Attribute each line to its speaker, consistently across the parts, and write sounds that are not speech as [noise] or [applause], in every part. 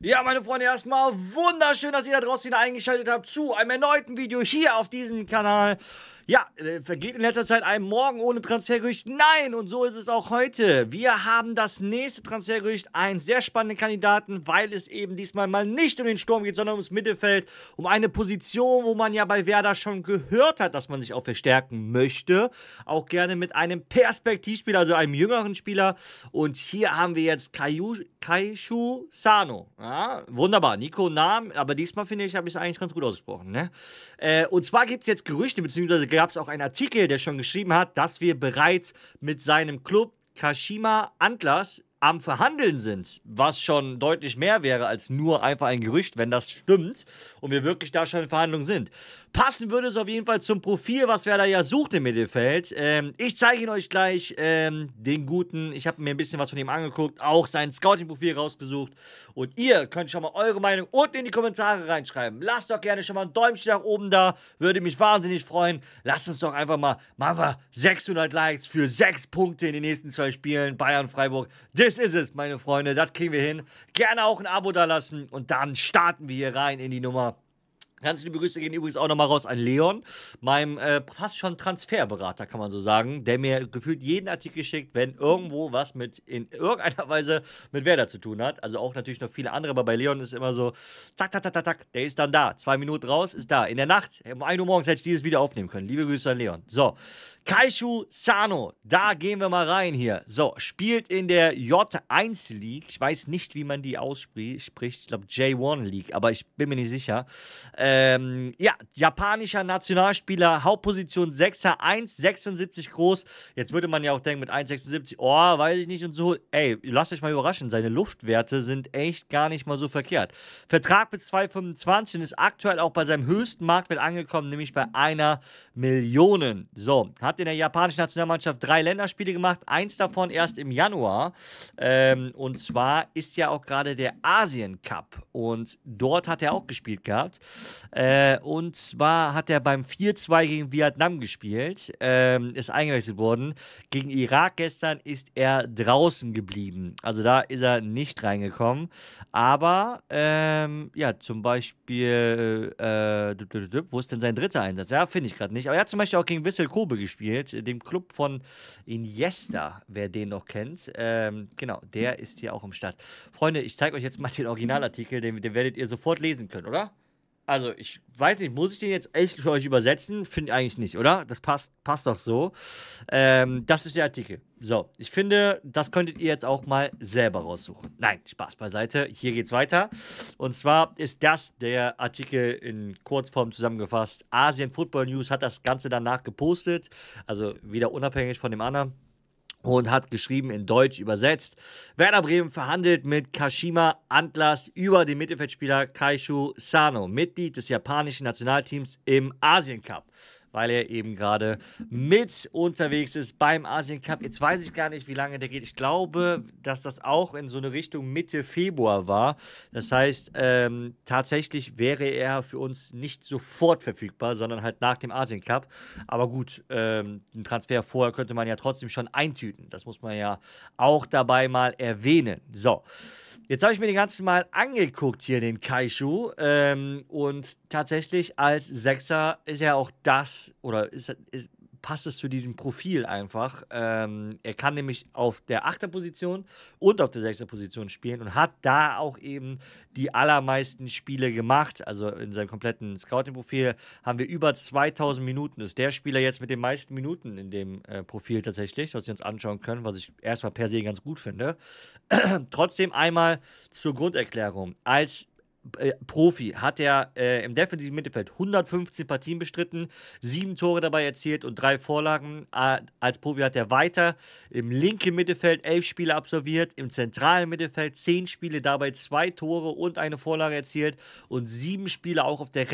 Speaker 1: Ja, meine Freunde, erstmal wunderschön, dass ihr da draußen wieder eingeschaltet habt zu einem erneuten Video hier auf diesem Kanal. Ja, äh, vergeht in letzter Zeit ein Morgen ohne Transfergerücht? Nein, und so ist es auch heute. Wir haben das nächste Transfergerücht, einen sehr spannenden Kandidaten, weil es eben diesmal mal nicht um den Sturm geht, sondern ums Mittelfeld, um eine Position, wo man ja bei Werder schon gehört hat, dass man sich auch verstärken möchte. Auch gerne mit einem Perspektivspieler, also einem jüngeren Spieler. Und hier haben wir jetzt Kaiju, Kaishu Sano. Ja, wunderbar, Nico Nahm, aber diesmal finde ich, habe ich es eigentlich ganz gut ausgesprochen. Ne? Äh, und zwar gibt es jetzt Gerüchte, beziehungsweise gab es auch einen Artikel, der schon geschrieben hat, dass wir bereits mit seinem Club Kashima Antlers am Verhandeln sind, was schon deutlich mehr wäre als nur einfach ein Gerücht, wenn das stimmt und wir wirklich da schon in Verhandlungen sind. Passen würde es auf jeden Fall zum Profil, was wer da ja sucht im Mittelfeld. Ähm, ich zeige ihn euch gleich, ähm, den guten. Ich habe mir ein bisschen was von ihm angeguckt, auch sein Scouting-Profil rausgesucht und ihr könnt schon mal eure Meinung unten in die Kommentare reinschreiben. Lasst doch gerne schon mal ein Däumchen nach oben da, würde mich wahnsinnig freuen. Lasst uns doch einfach mal, machen wir 600 Likes für 6 Punkte in den nächsten zwei Spielen Bayern-Freiburg. Das ist es, meine Freunde. Das kriegen wir hin. Gerne auch ein Abo da lassen und dann starten wir hier rein in die Nummer. Ganz liebe Grüße gehen übrigens auch nochmal raus an Leon, meinem äh, fast schon Transferberater, kann man so sagen, der mir gefühlt jeden Artikel schickt, wenn irgendwo was mit in irgendeiner Weise mit Werder zu tun hat. Also auch natürlich noch viele andere, aber bei Leon ist immer so, zack, zack, zack, zack, zack, der ist dann da. Zwei Minuten raus, ist da. In der Nacht, um 1 Uhr morgens hätte ich dieses Video aufnehmen können. Liebe Grüße an Leon. So, Kaishu Sano, da gehen wir mal rein hier. So, spielt in der J1 League. Ich weiß nicht, wie man die ausspricht. Ich glaube J1 League, aber ich bin mir nicht sicher. Äh, ähm, ja, japanischer Nationalspieler, Hauptposition 6er, 1,76 groß. Jetzt würde man ja auch denken, mit 1,76, oh, weiß ich nicht und so. Ey, lasst euch mal überraschen, seine Luftwerte sind echt gar nicht mal so verkehrt. Vertrag bis 2,25 und ist aktuell auch bei seinem höchsten Marktwert angekommen, nämlich bei einer Million. So, hat in der japanischen Nationalmannschaft drei Länderspiele gemacht, eins davon erst im Januar. Ähm, und zwar ist ja auch gerade der Asien Cup und dort hat er auch gespielt gehabt. Äh, und zwar hat er beim 4-2 gegen Vietnam gespielt, ähm, ist eingewechselt worden. Gegen Irak gestern ist er draußen geblieben. Also da ist er nicht reingekommen. Aber, ähm, ja, zum Beispiel, äh, wo ist denn sein dritter Einsatz? Ja, finde ich gerade nicht. Aber er hat zum Beispiel auch gegen Wissel Kobe gespielt, äh, dem Club von Iniesta, wer den noch kennt. Ähm, genau, der ist hier auch im Start. Freunde, ich zeige euch jetzt mal den Originalartikel, den, den werdet ihr sofort lesen können, oder? also ich weiß nicht, muss ich den jetzt echt für euch übersetzen? Finde ich eigentlich nicht, oder? Das passt, passt doch so. Ähm, das ist der Artikel. So, ich finde, das könntet ihr jetzt auch mal selber raussuchen. Nein, Spaß beiseite. Hier geht's weiter. Und zwar ist das der Artikel in Kurzform zusammengefasst. Asien Football News hat das Ganze danach gepostet, also wieder unabhängig von dem anderen und hat geschrieben in Deutsch übersetzt. Werder Bremen verhandelt mit Kashima Antlers über den Mittelfeldspieler Kaishu Sano, Mitglied des japanischen Nationalteams im Asien Cup weil er eben gerade mit unterwegs ist beim Asien Cup. Jetzt weiß ich gar nicht, wie lange der geht. Ich glaube, dass das auch in so eine Richtung Mitte Februar war. Das heißt, ähm, tatsächlich wäre er für uns nicht sofort verfügbar, sondern halt nach dem Asien Cup. Aber gut, ähm, einen Transfer vorher könnte man ja trotzdem schon eintüten. Das muss man ja auch dabei mal erwähnen. So. Jetzt habe ich mir den ganzen Mal angeguckt hier, den Kaishu. Ähm, und tatsächlich als Sechser ist er auch das, oder ist, ist, passt es zu diesem Profil einfach. Ähm, er kann nämlich auf der 8. Position und auf der 6. Position spielen und hat da auch eben die allermeisten Spiele gemacht. Also in seinem kompletten Scouting-Profil haben wir über 2000 Minuten. Ist der Spieler jetzt mit den meisten Minuten in dem äh, Profil tatsächlich, was wir uns anschauen können, was ich erstmal per se ganz gut finde. [clears throat] Trotzdem einmal zur Grunderklärung. Als äh, Profi, hat er äh, im defensiven Mittelfeld 115 Partien bestritten, sieben Tore dabei erzielt und drei Vorlagen. Äh, als Profi hat er weiter im linken Mittelfeld elf Spiele absolviert, im zentralen Mittelfeld zehn Spiele, dabei zwei Tore und eine Vorlage erzielt und sieben Spiele auch auf der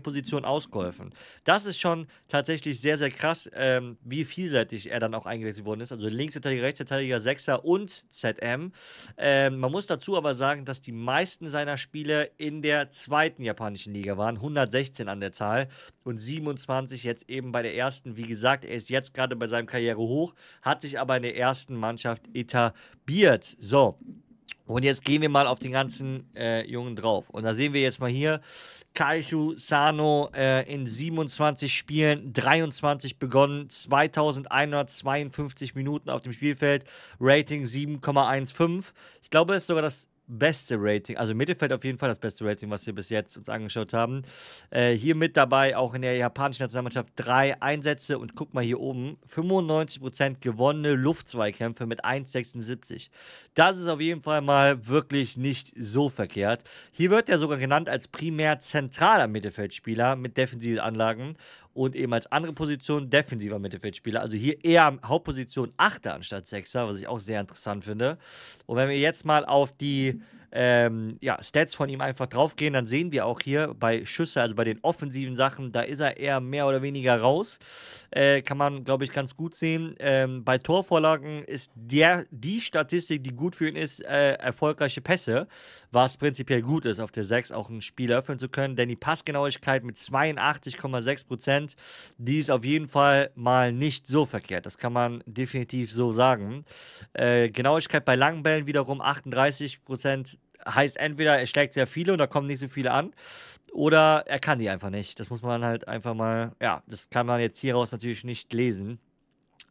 Speaker 1: Position ausgeholfen. Das ist schon tatsächlich sehr, sehr krass, ähm, wie vielseitig er dann auch eingesetzt worden ist. Also Linksverteidiger, Rechtsverteidiger, Sechser und ZM. Ähm, man muss dazu aber sagen, dass die meisten seiner Spiele in der zweiten japanischen Liga waren. 116 an der Zahl und 27 jetzt eben bei der ersten. Wie gesagt, er ist jetzt gerade bei seinem Karrierehoch, hat sich aber in der ersten Mannschaft etabliert. So, und jetzt gehen wir mal auf den ganzen äh, Jungen drauf. Und da sehen wir jetzt mal hier Kaishu Sano äh, in 27 Spielen, 23 begonnen, 2152 Minuten auf dem Spielfeld, Rating 7,15. Ich glaube, es ist sogar das beste Rating. Also Mittelfeld auf jeden Fall das beste Rating, was wir bis jetzt uns angeschaut haben. Äh, hier mit dabei auch in der japanischen Nationalmannschaft drei Einsätze und guck mal hier oben, 95% gewonnene Luftzweikämpfe mit 1,76. Das ist auf jeden Fall mal wirklich nicht so verkehrt. Hier wird er sogar genannt als primär zentraler Mittelfeldspieler mit defensiven Anlagen und eben als andere Position defensiver Mittelfeldspieler. Also hier eher Hauptposition Achter anstatt Sechser, was ich auch sehr interessant finde. Und wenn wir jetzt mal auf die ähm, ja, Stats von ihm einfach draufgehen, dann sehen wir auch hier bei Schüsse, also bei den offensiven Sachen, da ist er eher mehr oder weniger raus. Äh, kann man, glaube ich, ganz gut sehen. Ähm, bei Torvorlagen ist der, die Statistik, die gut für ihn ist, äh, erfolgreiche Pässe, was prinzipiell gut ist, auf der 6 auch ein Spiel öffnen zu können, denn die Passgenauigkeit mit 82,6 Prozent, die ist auf jeden Fall mal nicht so verkehrt. Das kann man definitiv so sagen. Äh, Genauigkeit bei langen Bällen wiederum 38 Prozent Heißt entweder er schlägt sehr viele und da kommen nicht so viele an, oder er kann die einfach nicht. Das muss man halt einfach mal, ja, das kann man jetzt hieraus natürlich nicht lesen.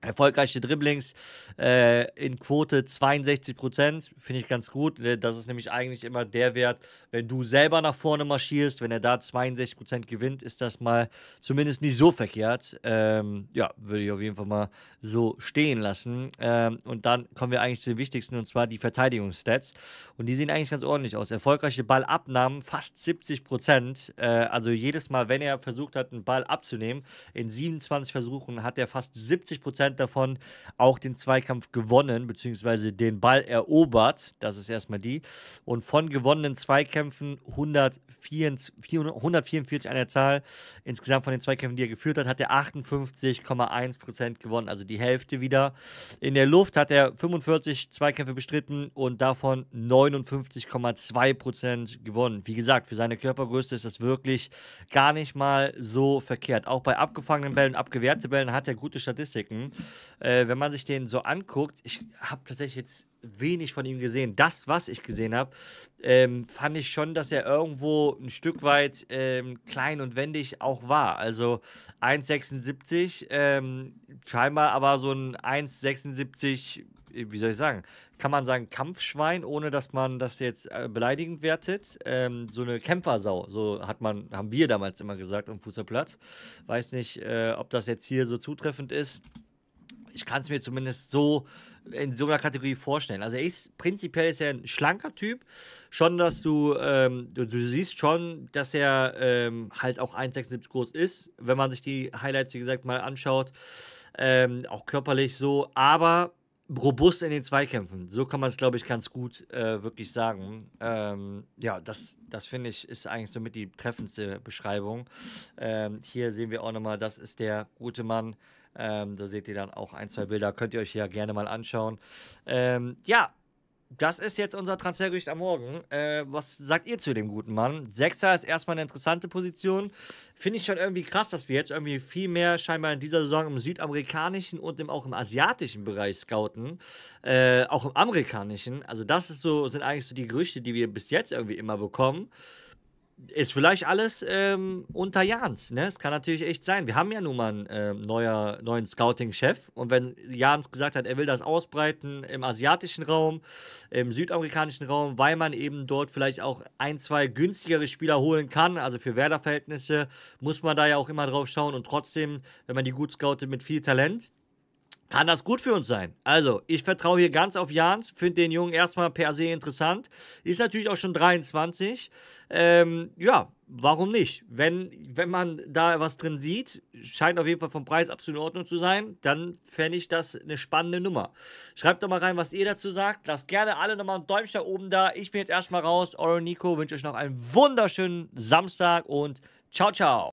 Speaker 1: Erfolgreiche Dribblings äh, in Quote 62 Prozent, finde ich ganz gut. Äh, das ist nämlich eigentlich immer der Wert, wenn du selber nach vorne marschierst, wenn er da 62 Prozent gewinnt, ist das mal zumindest nicht so verkehrt. Ähm, ja, würde ich auf jeden Fall mal so stehen lassen. Ähm, und dann kommen wir eigentlich zu den wichtigsten, und zwar die Verteidigungsstats. Und die sehen eigentlich ganz ordentlich aus. Erfolgreiche Ballabnahmen, fast 70 Prozent. Äh, also jedes Mal, wenn er versucht hat, einen Ball abzunehmen, in 27 Versuchen hat er fast 70 Prozent Prozent davon auch den Zweikampf gewonnen, beziehungsweise den Ball erobert. Das ist erstmal die. Und von gewonnenen Zweikämpfen 144, an der Zahl, insgesamt von den Zweikämpfen, die er geführt hat, hat er 58,1 Prozent gewonnen, also die Hälfte wieder. In der Luft hat er 45 Zweikämpfe bestritten und davon 59,2 Prozent gewonnen. Wie gesagt, für seine Körpergröße ist das wirklich gar nicht mal so verkehrt. Auch bei abgefangenen Bällen, abgewehrten Bällen hat er gute Statistiken äh, wenn man sich den so anguckt, ich habe tatsächlich jetzt wenig von ihm gesehen. Das, was ich gesehen habe, ähm, fand ich schon, dass er irgendwo ein Stück weit ähm, klein und wendig auch war. Also 1,76, ähm, scheinbar aber so ein 1,76, äh, wie soll ich sagen, kann man sagen Kampfschwein, ohne dass man das jetzt äh, beleidigend wertet. Ähm, so eine Kämpfersau, so hat man, haben wir damals immer gesagt am Fußballplatz. Weiß nicht, äh, ob das jetzt hier so zutreffend ist ich kann es mir zumindest so in so einer Kategorie vorstellen. Also er ist prinzipiell ist er ein schlanker Typ. Schon, dass du, ähm, du, du, siehst schon, dass er ähm, halt auch 1,76 groß ist, wenn man sich die Highlights, wie gesagt, mal anschaut. Ähm, auch körperlich so, aber robust in den Zweikämpfen. So kann man es, glaube ich, ganz gut äh, wirklich sagen. Ähm, ja, das, das finde ich ist eigentlich somit die treffendste Beschreibung. Ähm, hier sehen wir auch nochmal, das ist der gute Mann, ähm, da seht ihr dann auch ein, zwei Bilder. Könnt ihr euch ja gerne mal anschauen. Ähm, ja, das ist jetzt unser Transfergericht am Morgen. Äh, was sagt ihr zu dem guten Mann? Sechser ist erstmal eine interessante Position. Finde ich schon irgendwie krass, dass wir jetzt irgendwie viel mehr scheinbar in dieser Saison im südamerikanischen und im, auch im asiatischen Bereich scouten. Äh, auch im amerikanischen. Also, das ist so, sind eigentlich so die Gerüchte, die wir bis jetzt irgendwie immer bekommen ist vielleicht alles ähm, unter Jans. Ne? Es kann natürlich echt sein. Wir haben ja nun mal einen äh, neuer, neuen Scouting-Chef. Und wenn Jans gesagt hat, er will das ausbreiten im asiatischen Raum, im südamerikanischen Raum, weil man eben dort vielleicht auch ein, zwei günstigere Spieler holen kann, also für Werder-Verhältnisse, muss man da ja auch immer drauf schauen. Und trotzdem, wenn man die gut scoutet mit viel Talent, kann das gut für uns sein. Also, ich vertraue hier ganz auf Jans, finde den Jungen erstmal per se interessant. Ist natürlich auch schon 23. Ähm, ja, warum nicht? Wenn, wenn man da was drin sieht, scheint auf jeden Fall vom Preis absolut in Ordnung zu sein, dann fände ich das eine spannende Nummer. Schreibt doch mal rein, was ihr dazu sagt. Lasst gerne alle nochmal ein Däumchen da oben da. Ich bin jetzt erstmal raus. Euro Nico wünsche euch noch einen wunderschönen Samstag und ciao, ciao.